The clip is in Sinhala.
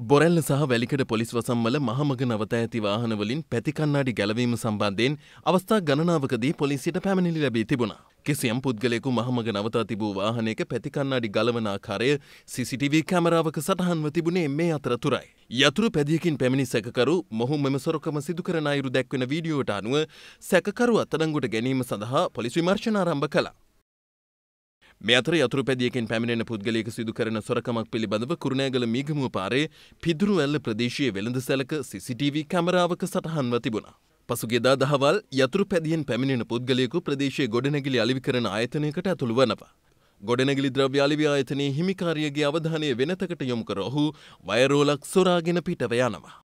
බොරැල්ල සහ වැලිකඩ පොලිස් වසම්වල මහමග නවත ඇති වාහනවලින් පැතිකන්නාඩි ගැලවීම සම්බන්ධයෙන් අවස්ථා ගණනාවකදී පොලිසියට පැමිණිලි ලැබී තිබුණා. කිසියම් පුද්ගලයෙකු මහමග නවතා තිබූ වාහනයක පැතිකන්නාඩි ගලවනාකාරය CCTV කැමරාවක සටහන්ව තිබුණේ මේ අතරතුරයි. යතුරු පැදියකින් පැමිණි සැකරු මොහු මෙම සොරකම සිදුකරන අයුරු දැක්වෙන වීඩියෝට අනුව සැකරු අත්තරංගුට ගැනීම සඳහා පොලිස් විමර්ශන ආරම්භ කළා. මේ අතර යතුරු පැදියකින් පැමිණෙන පුද්ගලයක සිදු කරන සොරකමක් පිළිබඳව කුරුණෑගල මීගමුව පාරේ පිදුරුවැල්ල ප්‍රදේශයේ වෙළඳ සැලක CCTV කැමරාවක සටහන්ව තිබුණා. පසුගේදා දහවල් යතුරු පැදියෙන් පැමිණෙන පුද්ගලයෙකු ප්‍රදේශයේ ගොඩනැගිලි අලිවි කරන ආයතනයකට ඇතුළු වනවා. ගොඩනැගිලි ද්‍රව්‍ය අලිවි ආයතනයේ හිමිකාරියගේ අවධානය වෙනතකට යොමු කර ඔහු වයරෝලක් සොරාගෙන පිටව යනවා.